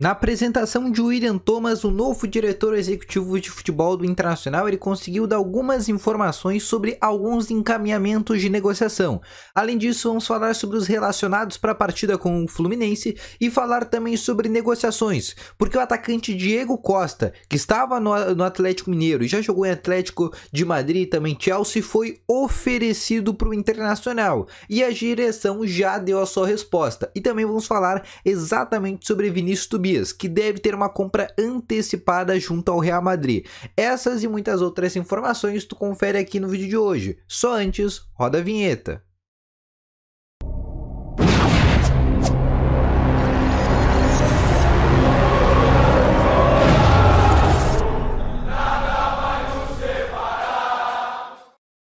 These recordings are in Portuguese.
Na apresentação de William Thomas, o novo diretor executivo de futebol do Internacional, ele conseguiu dar algumas informações sobre alguns encaminhamentos de negociação. Além disso, vamos falar sobre os relacionados para a partida com o Fluminense e falar também sobre negociações, porque o atacante Diego Costa, que estava no, no Atlético Mineiro e já jogou em Atlético de Madrid e também Chelsea, foi oferecido para o Internacional e a direção já deu a sua resposta. E também vamos falar exatamente sobre Vinícius Tobias, que deve ter uma compra antecipada junto ao Real Madrid. Essas e muitas outras informações tu confere aqui no vídeo de hoje. Só antes, roda a vinheta.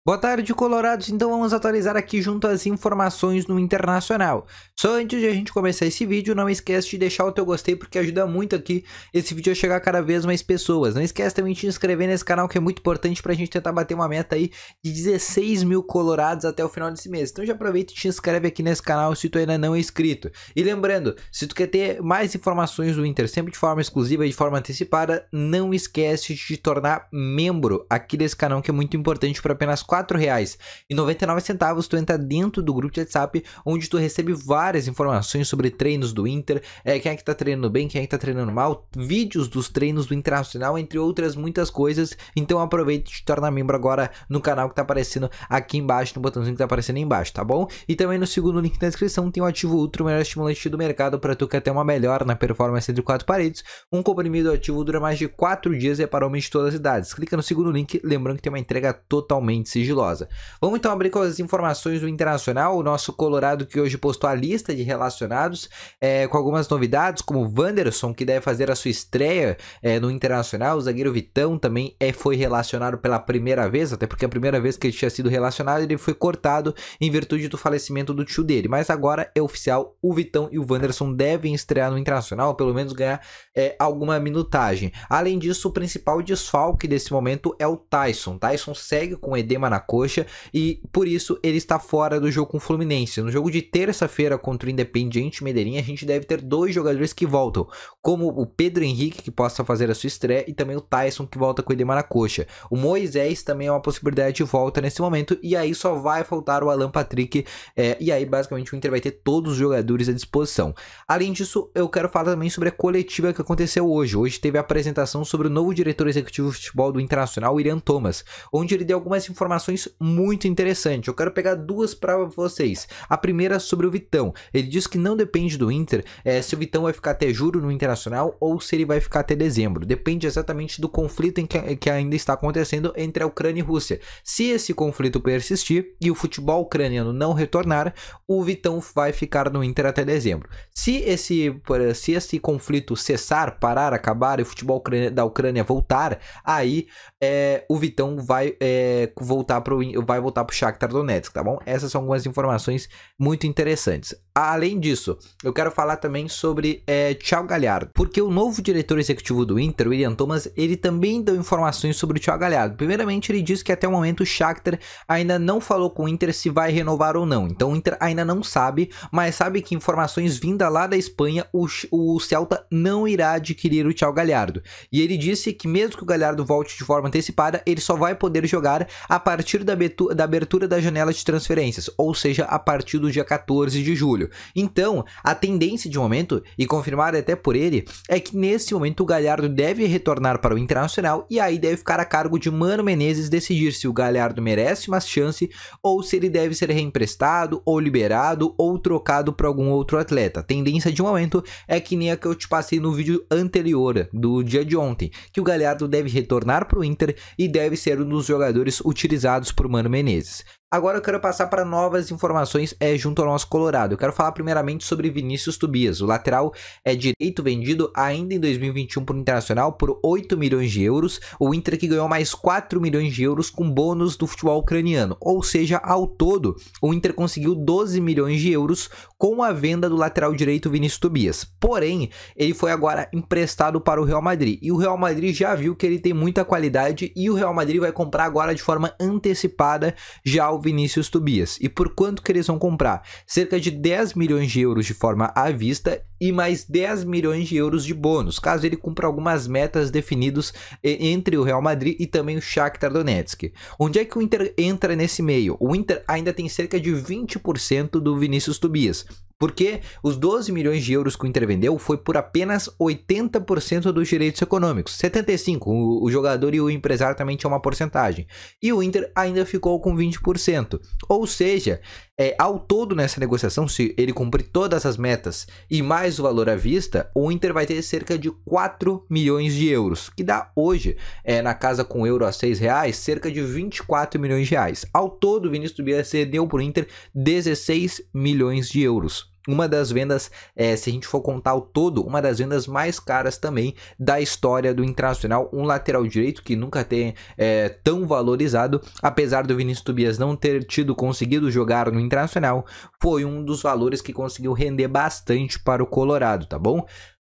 Boa tarde, Colorados. Então vamos atualizar aqui junto às informações no Internacional. Só antes de a gente começar esse vídeo, não esquece de deixar o teu gostei porque ajuda muito aqui esse vídeo a chegar a cada vez mais pessoas. Não esquece também de te inscrever nesse canal que é muito importante para a gente tentar bater uma meta aí de 16 mil Colorados até o final desse mês. Então já aproveita e te inscreve aqui nesse canal se tu ainda não é inscrito. E lembrando, se tu quer ter mais informações do Inter sempre de forma exclusiva e de forma antecipada, não esquece de te tornar membro aqui desse canal que é muito importante para apenas 4 4,99, tu entra dentro do grupo de WhatsApp, onde tu recebe várias informações sobre treinos do Inter, é, quem é que tá treinando bem, quem é que tá treinando mal, vídeos dos treinos do Internacional, entre outras muitas coisas. Então aproveita e te torna membro agora no canal que tá aparecendo aqui embaixo, no botãozinho que tá aparecendo aí embaixo, tá bom? E também no segundo link na descrição tem o ativo Ultra, o melhor estimulante do mercado para tu que até uma melhor na performance entre quatro paredes. Um comprimido ativo dura mais de 4 dias e é para homens de todas as idades. Clica no segundo link, lembrando que tem uma entrega totalmente sigilosa. Vamos então abrir com as informações do Internacional, o nosso Colorado que hoje postou a lista de relacionados é, com algumas novidades, como o Wanderson, que deve fazer a sua estreia é, no Internacional, o zagueiro Vitão também é, foi relacionado pela primeira vez, até porque a primeira vez que ele tinha sido relacionado, ele foi cortado em virtude do falecimento do tio dele, mas agora é oficial, o Vitão e o Wanderson devem estrear no Internacional, pelo menos ganhar é, alguma minutagem. Além disso, o principal desfalque desse momento é o Tyson. Tyson segue com edema na coxa e por isso ele está fora do jogo com o Fluminense. No jogo de terça-feira contra o Independiente Medellín, a gente deve ter dois jogadores que voltam, como o Pedro Henrique, que possa fazer a sua estreia, e também o Tyson, que volta com o edema na coxa. O Moisés também é uma possibilidade de volta nesse momento, e aí só vai faltar o Alan Patrick, é, e aí basicamente o Inter vai ter todos os jogadores à disposição. Além disso, eu quero falar também sobre a coletiva que aconteceu hoje. Hoje teve a apresentação sobre o novo diretor executivo de futebol do Internacional, Irian Thomas, onde ele deu algumas informações informações muito interessantes. Eu quero pegar duas para vocês. A primeira é sobre o Vitão. Ele diz que não depende do Inter é, se o Vitão vai ficar até juro no Internacional ou se ele vai ficar até dezembro. Depende exatamente do conflito que, que ainda está acontecendo entre a Ucrânia e a Rússia. Se esse conflito persistir e o futebol ucraniano não retornar, o Vitão vai ficar no Inter até dezembro. Se esse, se esse conflito cessar, parar, acabar e o futebol da Ucrânia voltar, aí é, o Vitão vai é, voltar voltar pro vai voltar pro Shakhtar Donetsk, tá bom? Essas são algumas informações muito interessantes. Além disso, eu quero falar também sobre é, Thiago Galhardo, porque o novo diretor executivo do Inter, William Thomas, ele também deu informações sobre o Thiago Galhardo. Primeiramente, ele disse que até o momento o Shakhtar ainda não falou com o Inter se vai renovar ou não. Então o Inter ainda não sabe, mas sabe que informações vindas lá da Espanha, o, o Celta não irá adquirir o Thiago Galhardo. E ele disse que mesmo que o Galhardo volte de forma antecipada, ele só vai poder jogar a partir partir da, da abertura da janela de transferências, ou seja, a partir do dia 14 de julho. Então, a tendência de momento, e confirmada até por ele, é que nesse momento o Galhardo deve retornar para o Internacional e aí deve ficar a cargo de Mano Menezes decidir se o Galhardo merece uma chance ou se ele deve ser reemprestado ou liberado ou trocado para algum outro atleta. A tendência de momento é que nem a que eu te passei no vídeo anterior do dia de ontem, que o Galhardo deve retornar para o Inter e deve ser um dos jogadores utilizados por Mano Menezes. Agora eu quero passar para novas informações é, junto ao nosso Colorado. Eu quero falar primeiramente sobre Vinícius Tobias. O lateral é direito vendido ainda em 2021 para o Internacional por 8 milhões de euros. O Inter que ganhou mais 4 milhões de euros com bônus do futebol ucraniano. Ou seja, ao todo, o Inter conseguiu 12 milhões de euros com a venda do lateral direito Vinícius Tobias. Porém, ele foi agora emprestado para o Real Madrid. E o Real Madrid já viu que ele tem muita qualidade e o Real Madrid vai comprar agora de forma antecipada já o Vinícius Tobias. E por quanto que eles vão comprar? Cerca de 10 milhões de euros de forma à vista e mais 10 milhões de euros de bônus, caso ele cumpra algumas metas definidas entre o Real Madrid e também o Shakhtar Donetsk. Onde é que o Inter entra nesse meio? O Inter ainda tem cerca de 20% do Vinícius Tobias. Porque os 12 milhões de euros que o Inter vendeu foi por apenas 80% dos direitos econômicos. 75%, o, o jogador e o empresário também tinham uma porcentagem. E o Inter ainda ficou com 20%. Ou seja, é, ao todo nessa negociação, se ele cumprir todas as metas e mais o valor à vista, o Inter vai ter cerca de 4 milhões de euros, que dá hoje, é, na casa com euro a 6 reais, cerca de 24 milhões de reais. Ao todo, o Vinícius Tubias cedeu para o Inter 16 milhões de euros. Uma das vendas, é, se a gente for contar o todo, uma das vendas mais caras também da história do Internacional. Um lateral direito que nunca tem é, tão valorizado, apesar do Vinícius Tobias não ter tido conseguido jogar no Internacional, foi um dos valores que conseguiu render bastante para o Colorado, tá bom?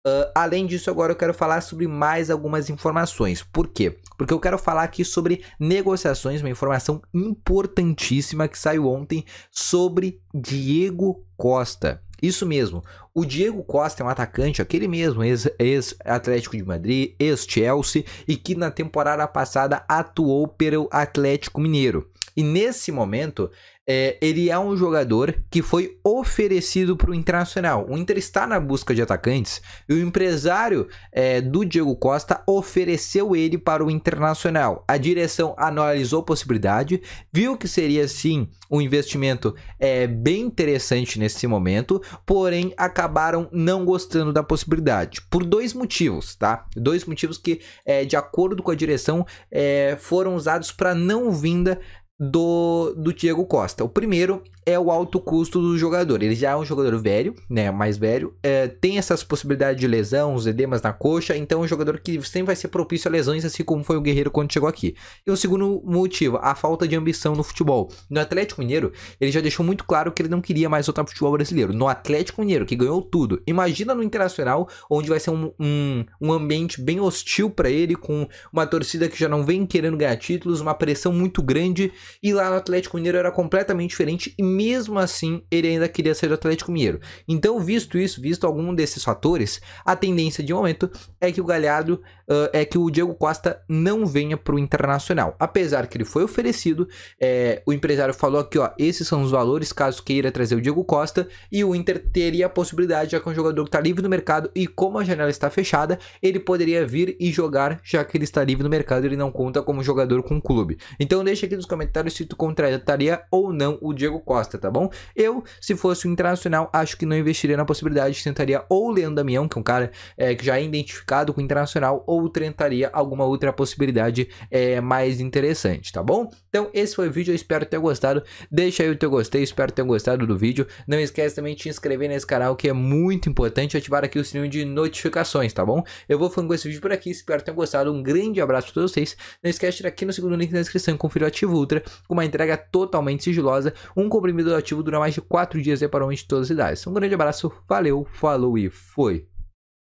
Uh, além disso, agora eu quero falar sobre mais algumas informações. Por quê? Porque eu quero falar aqui sobre negociações, uma informação importantíssima que saiu ontem sobre Diego Costa. Isso mesmo. O Diego Costa é um atacante, aquele mesmo, ex-Atlético ex de Madrid, ex-Chelsea, e que na temporada passada atuou pelo Atlético Mineiro. E nesse momento, é, ele é um jogador que foi oferecido para o Internacional. O Inter está na busca de atacantes e o empresário é, do Diego Costa ofereceu ele para o Internacional. A direção analisou a possibilidade, viu que seria sim um investimento é, bem interessante nesse momento, porém acabaram não gostando da possibilidade por dois motivos, tá? Dois motivos que, é, de acordo com a direção, é, foram usados para não vinda do, do Diego Costa. O primeiro é o alto custo do jogador. Ele já é um jogador velho, né? Mais velho. É, tem essas possibilidades de lesão, os edemas na coxa. Então é um jogador que sempre vai ser propício a lesões, assim como foi o Guerreiro quando chegou aqui. E o segundo motivo, a falta de ambição no futebol. No Atlético Mineiro, ele já deixou muito claro que ele não queria mais voltar pro futebol brasileiro. No Atlético Mineiro, que ganhou tudo. Imagina no Internacional, onde vai ser um, um, um ambiente bem hostil para ele, com uma torcida que já não vem querendo ganhar títulos, uma pressão muito grande e lá no Atlético Mineiro era completamente diferente e mesmo assim ele ainda queria ser do Atlético Mineiro. Então, visto isso, visto algum desses fatores, a tendência de momento é que o Galhardo, uh, é que o Diego Costa não venha para o Internacional. Apesar que ele foi oferecido, é, o empresário falou aqui, ó, esses são os valores caso queira trazer o Diego Costa e o Inter teria a possibilidade, já que é um jogador que está livre no mercado e como a janela está fechada, ele poderia vir e jogar, já que ele está livre no mercado, ele não conta como jogador com o clube. Então deixa aqui nos comentários comentários se tu contrataria ou não o Diego Costa, tá bom? Eu, se fosse o um Internacional, acho que não investiria na possibilidade, tentaria ou o Leandro Damião, que é um cara é, que já é identificado com o Internacional, ou tentaria alguma outra possibilidade é, mais interessante, tá bom? Então, esse foi o vídeo, eu espero ter gostado. Deixa aí o teu gostei, espero ter gostado do vídeo. Não esquece também de te inscrever nesse canal, que é muito importante, ativar aqui o sininho de notificações, tá bom? Eu vou ficando com esse vídeo por aqui, espero ter gostado. Um grande abraço para todos vocês. Não esquece de ir aqui no segundo link na descrição e conferir o ativo Ultra com uma entrega totalmente sigilosa. Um comprimido ativo dura mais de 4 dias e é para homens de todas as idades. Um grande abraço, valeu, falou e fui!